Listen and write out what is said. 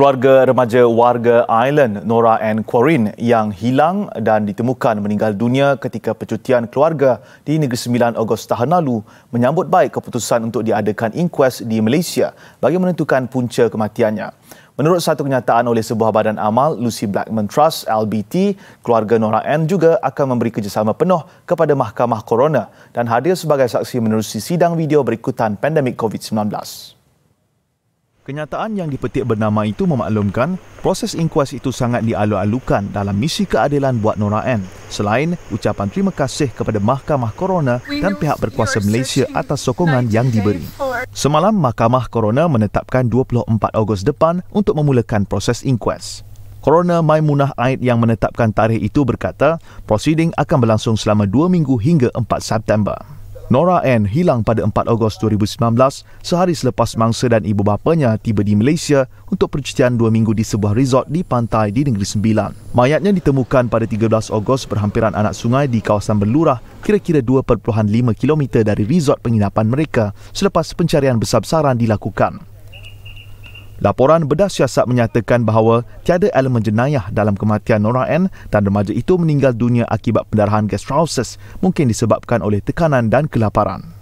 Keluarga remaja warga Island Nora and Corinne yang hilang dan ditemukan meninggal dunia ketika percutian keluarga di Negeri sembilan Ogos tahun lalu menyambut baik keputusan untuk diadakan inquest di Malaysia bagi menentukan punca kematiannya. Menurut satu kenyataan oleh sebuah badan amal Lucy Blackman Trust LBT, keluarga Nora Ann juga akan memberi kerjasama penuh kepada Mahkamah Corona dan hadir sebagai saksi menerusi sidang video berikutan pandemik COVID-19. Kenyataan yang dipetik bernama itu memaklumkan proses inkuas itu sangat dialu-alukan dalam misi keadilan buat Nora N. Selain ucapan terima kasih kepada Mahkamah Corona dan pihak berkuasa Malaysia atas sokongan yang diberi. Semalam, Mahkamah Corona menetapkan 24 Ogos depan untuk memulakan proses inkuas. Corona Maimunah Aid yang menetapkan tarikh itu berkata, prosiding akan berlangsung selama 2 minggu hingga 4 September. Nora Ann hilang pada 4 Ogos 2019 sehari selepas mangsa dan ibu bapanya tiba di Malaysia untuk percutian dua minggu di sebuah resort di pantai di Negeri Sembilan. Mayatnya ditemukan pada 13 Ogos berhampiran anak sungai di kawasan Belurah kira-kira 2.5 km dari resort penginapan mereka selepas pencarian besar-besaran dilakukan. Laporan bedah siasat menyatakan bahawa tiada elemen jenayah dalam kematian Nora N dan remaja itu meninggal dunia akibat pendarahan gastrosis mungkin disebabkan oleh tekanan dan kelaparan.